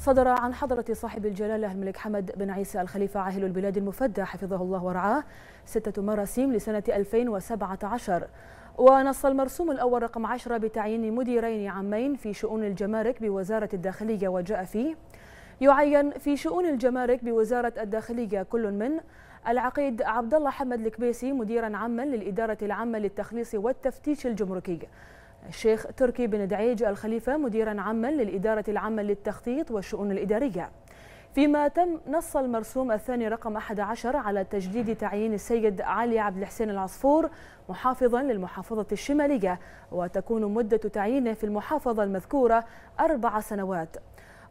صدر عن حضرة صاحب الجلالة الملك حمد بن عيسى الخليفة عاهل البلاد المفدى حفظه الله ورعاه ستة مراسيم لسنة 2017 ونص المرسوم الأول رقم 10 بتعيين مديرين عامين في شؤون الجمارك بوزارة الداخلية وجاء فيه يعين في شؤون الجمارك بوزارة الداخلية كل من العقيد عبد الله حمد الكبيسي مديرا عاما للإدارة العامة للتخليص والتفتيش الجمركي الشيخ تركي بن دعيج الخليفة مديرا عاما للإدارة العامة للتخطيط والشؤون الإدارية فيما تم نص المرسوم الثاني رقم 11 على تجديد تعيين السيد علي عبد الحسين العصفور محافظا للمحافظة الشمالية وتكون مدة تعيينه في المحافظة المذكورة أربع سنوات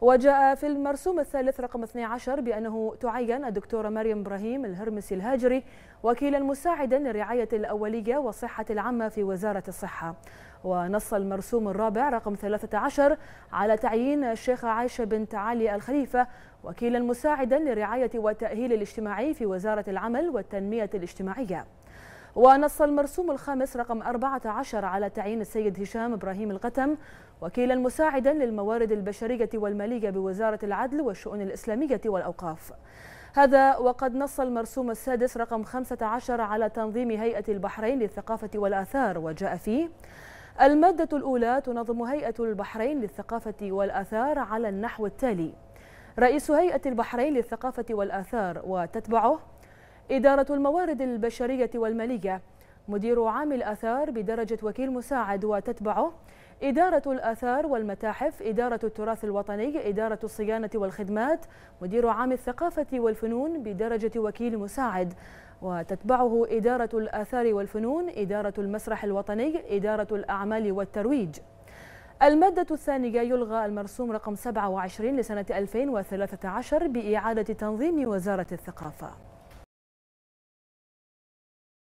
وجاء في المرسوم الثالث رقم 12 بأنه تعين الدكتورة مريم إبراهيم الهرمسي الهاجري وكيلا مساعدا للرعاية الأولية والصحة العامة في وزارة الصحة ونص المرسوم الرابع رقم 13 على تعيين الشيخة عائشة بنت علي الخليفة وكيلا مساعدا للرعاية والتأهيل الاجتماعي في وزارة العمل والتنمية الاجتماعية ونص المرسوم الخامس رقم 14 على تعيين السيد هشام إبراهيم القتم وكيلا مساعدا للموارد البشرية والمالية بوزارة العدل والشؤون الإسلامية والأوقاف هذا وقد نص المرسوم السادس رقم 15 على تنظيم هيئة البحرين للثقافة والآثار وجاء فيه المادة الأولى تنظم هيئة البحرين للثقافة والآثار على النحو التالي رئيس هيئة البحرين للثقافة والآثار وتتبعه إدارة الموارد البشرية والمالية مدير عام الأثار بدرجة وكيل مساعد وتتبعه إدارة الآثار والمتاحف إدارة التراث الوطني إدارة الصيانة والخدمات مدير عام الثقافة والفنون بدرجة وكيل مساعد وتتبعه إدارة الآثار والفنون إدارة المسرح الوطني إدارة الأعمال والترويج المادة الثانية يلغى المرسوم رقم 27 لسنة 2013 بإعادة تنظيم وزارة الثقافة